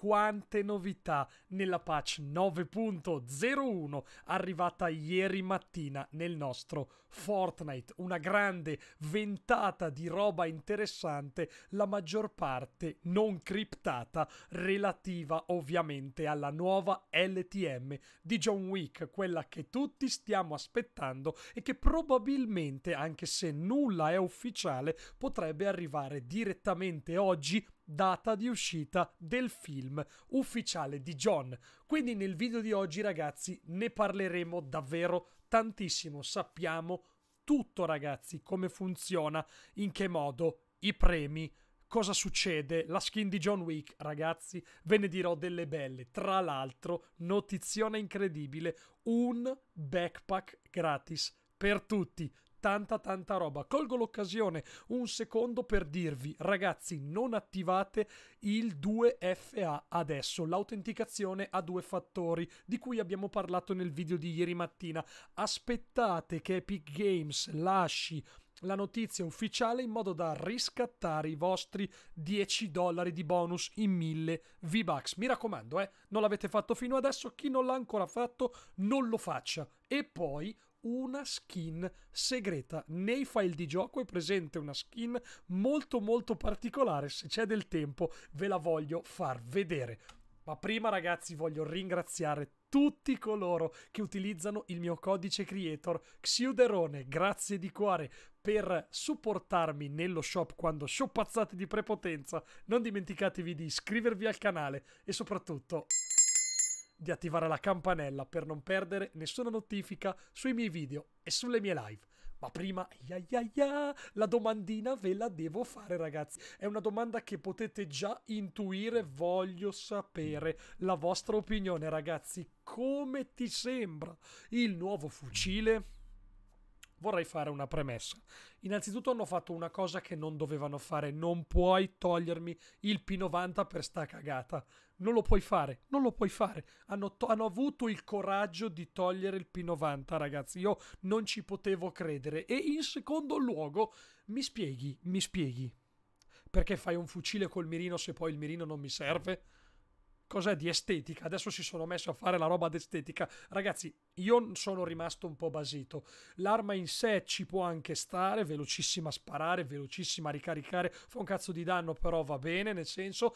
quante novità nella patch 9.01 arrivata ieri mattina nel nostro Fortnite. Una grande ventata di roba interessante, la maggior parte non criptata, relativa ovviamente alla nuova LTM di John Wick, quella che tutti stiamo aspettando e che probabilmente, anche se nulla è ufficiale, potrebbe arrivare direttamente oggi data di uscita del film ufficiale di John. Quindi nel video di oggi ragazzi ne parleremo davvero tantissimo, sappiamo tutto ragazzi, come funziona, in che modo, i premi, cosa succede, la skin di John Wick, ragazzi, ve ne dirò delle belle. Tra l'altro, notizione incredibile, un backpack gratis per tutti tanta tanta roba. Colgo l'occasione un secondo per dirvi, ragazzi, non attivate il 2FA adesso, l'autenticazione a due fattori di cui abbiamo parlato nel video di ieri mattina. Aspettate che Epic Games lasci la notizia ufficiale in modo da riscattare i vostri 10 dollari di bonus in 1000 V-Bucks. Mi raccomando, eh, non l'avete fatto fino adesso, chi non l'ha ancora fatto non lo faccia. E poi una skin segreta. Nei file di gioco è presente una skin molto molto particolare. Se c'è del tempo ve la voglio far vedere. Ma prima ragazzi voglio ringraziare tutti coloro che utilizzano il mio codice creator Xiuderone, grazie di cuore per supportarmi nello shop quando shoppazzate di prepotenza. Non dimenticatevi di iscrivervi al canale e soprattutto di attivare la campanella per non perdere nessuna notifica sui miei video e sulle mie live. Ma prima, ia ia ia, la domandina ve la devo fare ragazzi. È una domanda che potete già intuire, voglio sapere la vostra opinione ragazzi. Come ti sembra il nuovo fucile vorrei fare una premessa. Innanzitutto hanno fatto una cosa che non dovevano fare, non puoi togliermi il P90 per sta cagata. Non lo puoi fare, non lo puoi fare. Hanno, to- hanno avuto il coraggio di togliere il P90, ragazzi. Io non ci potevo credere. E in secondo luogo, mi spieghi, mi spieghi, perché fai un fucile col mirino se poi il mirino non mi serve? cos'è di estetica, adesso si sono messo a fare la roba d'estetica. Ragazzi, io sono rimasto un po' basito. L'arma in sé ci può anche stare, velocissima a sparare, velocissima a ricaricare, fa un cazzo di danno, però va bene, nel senso...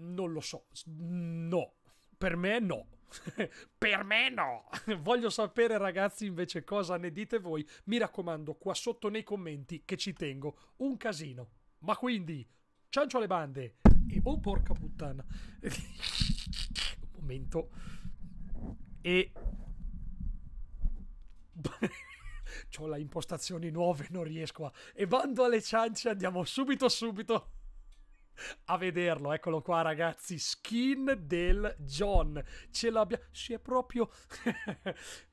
Non lo so, no, per me no. per me no. Voglio sapere ragazzi invece cosa ne dite voi. Mi raccomando, qua sotto nei commenti che ci tengo. Un casino. Ma quindi, ciancio alle bande e oh porca puttana un momento e ho le impostazioni nuove non riesco a e bando alle ciance andiamo subito subito a vederlo. Eccolo qua, ragazzi. Skin del John. Ce l'abbiamo. Si è proprio.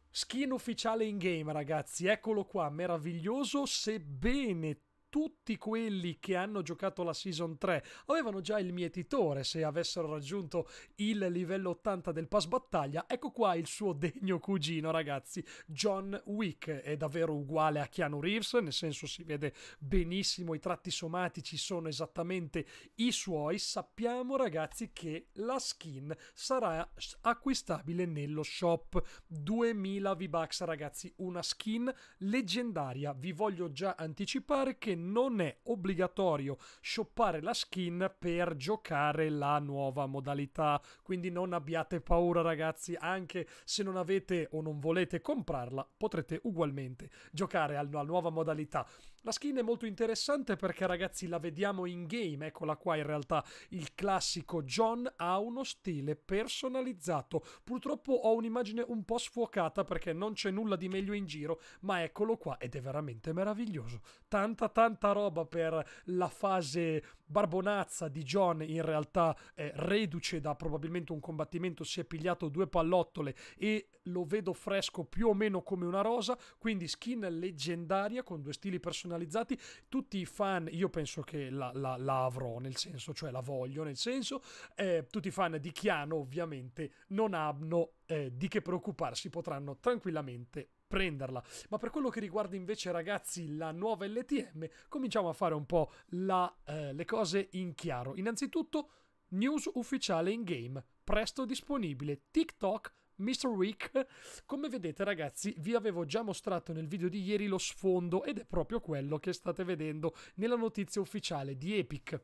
Skin ufficiale in game, ragazzi. Eccolo qua, meraviglioso. Sebbene tutti quelli che hanno giocato la Season 3 avevano già il mietitore se avessero raggiunto il livello 80 del pass battaglia, ecco qua il suo degno cugino, ragazzi, John Wick. È davvero uguale a Keanu Reeves, nel senso si vede benissimo, i tratti somatici sono esattamente i suoi. Sappiamo, ragazzi, che la skin sarà acquistabile nello shop 2000 V-Bucks, ragazzi, una skin leggendaria. Vi voglio già anticipare che non è obbligatorio shoppare la skin per giocare la nuova modalità. Quindi non abbiate paura ragazzi, anche se non avete o non volete comprarla, potrete ugualmente giocare alla nuova modalità. La skin è molto interessante perché ragazzi la vediamo in game, eccola qua in realtà il classico John ha uno stile personalizzato. Purtroppo ho un'immagine un po' sfuocata perché non c'è nulla di meglio in giro, ma eccolo qua ed è veramente meraviglioso. Tanta tanta tanta roba per la fase barbonazza di John, in realtà eh, reduce da probabilmente un combattimento, si è pigliato due pallottole e lo vedo fresco più o meno come una rosa, quindi skin leggendaria con due stili personalizzati, tutti i fan, io penso che la, la, la avrò nel senso, cioè la voglio nel senso, eh, tutti i fan di Chiano ovviamente non hanno eh, di che preoccuparsi, potranno tranquillamente prenderla. Ma per quello che riguarda invece, ragazzi, la nuova LTM, cominciamo a fare un po' la, eh, le cose in chiaro. Innanzitutto, news ufficiale in game, presto disponibile, TikTok Mr. Week, come vedete ragazzi, vi avevo già mostrato nel video di ieri lo sfondo ed è proprio quello che state vedendo nella notizia ufficiale di Epic.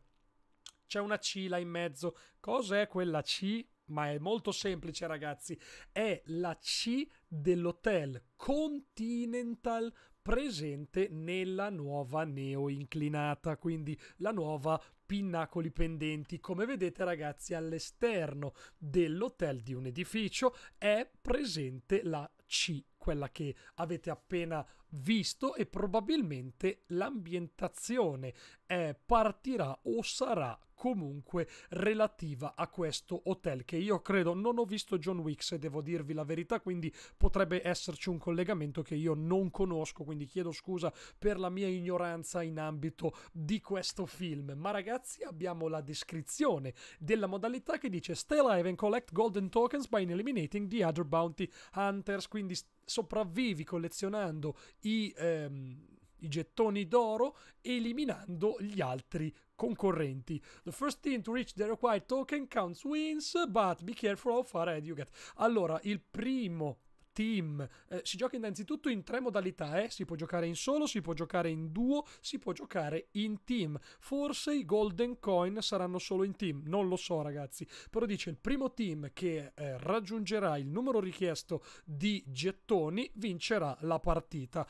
C'è una C là in mezzo. Cos'è quella C? Ma è molto semplice, ragazzi. È la C dell'hotel Continental presente nella nuova neo inclinata, quindi la nuova pinnacoli pendenti. Come vedete ragazzi all'esterno dell'hotel di un edificio è presente la C, quella che avete appena visto e probabilmente l'ambientazione eh, partirà o sarà comunque relativa a questo hotel che io credo non ho visto John Wick se devo dirvi la verità quindi potrebbe esserci un collegamento che io non conosco quindi chiedo scusa per la mia ignoranza in ambito di questo film ma ragazzi abbiamo la descrizione della modalità che dice Stay alive and collect golden tokens by eliminating the other bounty hunters quindi sopravvivi collezionando i, ehm, i gettoni d'oro eliminando gli altri concorrenti. The first team to reach the required token counts wins, but be careful how far ahead you get. Allora, il primo team. Eh, si gioca innanzitutto in tre modalità, eh? si può giocare in solo, si può giocare in duo, si può giocare in team. Forse i golden coin saranno solo in team, non lo so ragazzi, però dice il primo team che eh, raggiungerà il numero richiesto di gettoni vincerà la partita.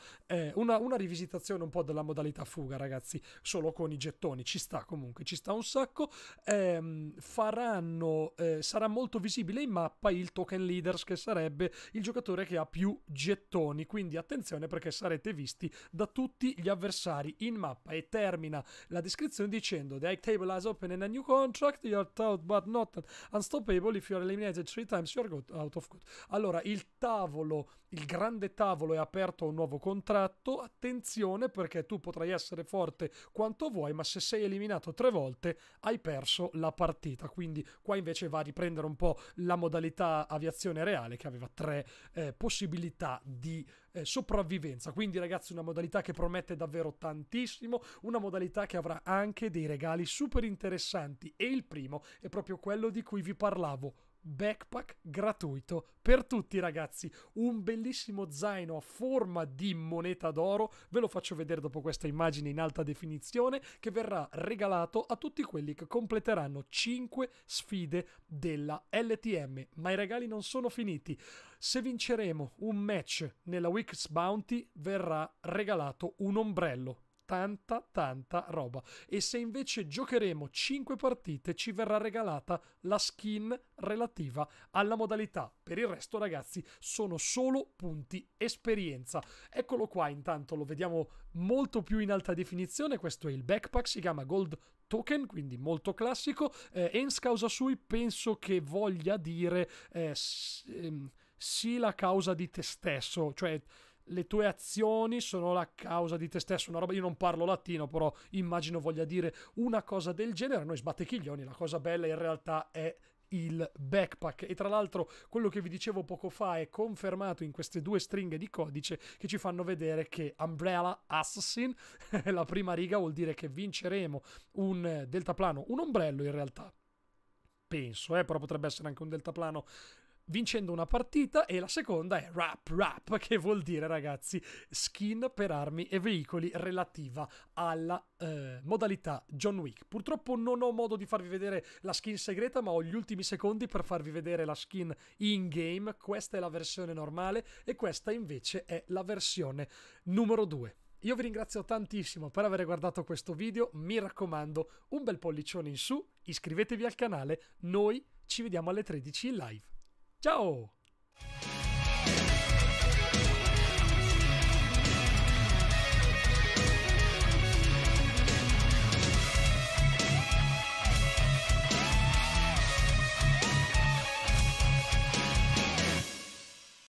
Una, una, rivisitazione un po' della modalità fuga ragazzi, solo con i gettoni, ci sta comunque, ci sta un sacco. Ehm, faranno, eh, sarà molto visibile in mappa il token leaders che sarebbe il giocatore giocatore che ha più gettoni, quindi attenzione perché sarete visti da tutti gli avversari in mappa e termina la descrizione dicendo The table has opened a new contract, you're out but not unstoppable if you're eliminated three times you're out of good. Allora il tavolo, il grande tavolo è aperto a un nuovo contratto, attenzione perché tu potrai essere forte quanto vuoi ma se sei eliminato tre volte hai perso la partita, quindi qua invece va a riprendere un po' la modalità aviazione reale che aveva tre eh, eh, possibilità di eh, sopravvivenza. Quindi ragazzi una modalità che promette davvero tantissimo, una modalità che avrà anche dei regali super interessanti e il primo è proprio quello di cui vi parlavo, backpack gratuito per tutti ragazzi un bellissimo zaino a forma di moneta d'oro ve lo faccio vedere dopo questa immagine in alta definizione che verrà regalato a tutti quelli che completeranno 5 sfide della LTM ma i regali non sono finiti se vinceremo un match nella Wix Bounty verrà regalato un ombrello tanta, tanta roba. E se invece giocheremo 5 partite, ci verrà regalata la skin relativa alla modalità. Per il resto, ragazzi, sono solo punti esperienza. Eccolo qua, intanto lo vediamo molto più in alta definizione. Questo è il backpack, si chiama Gold Token, quindi molto classico. Eh, Ens causa sui penso che voglia dire eh, ehm, sì la causa di te stesso, cioè le tue azioni sono la causa di te stesso. Una roba, io non parlo latino, però immagino voglia dire una cosa del genere. Noi sbatte chiglioni, la cosa bella in realtà è il backpack e tra l'altro quello che vi dicevo poco fa è confermato in queste due stringhe di codice che ci fanno vedere che Umbrella Assassin la prima riga vuol dire che vinceremo un deltaplano un ombrello in realtà penso, eh, però potrebbe essere anche un deltaplano vincendo una partita e la seconda è Rap Rap, che vuol dire ragazzi skin per armi e veicoli relativa alla eh, modalità John Wick. Purtroppo non ho modo di farvi vedere la skin segreta, ma ho gli ultimi secondi per farvi vedere la skin in game. Questa è la versione normale e questa invece è la versione numero 2. Io vi ringrazio tantissimo per aver guardato questo video, mi raccomando un bel pollicione in su, iscrivetevi al canale, noi ci vediamo alle 13 in live. ¡Chao!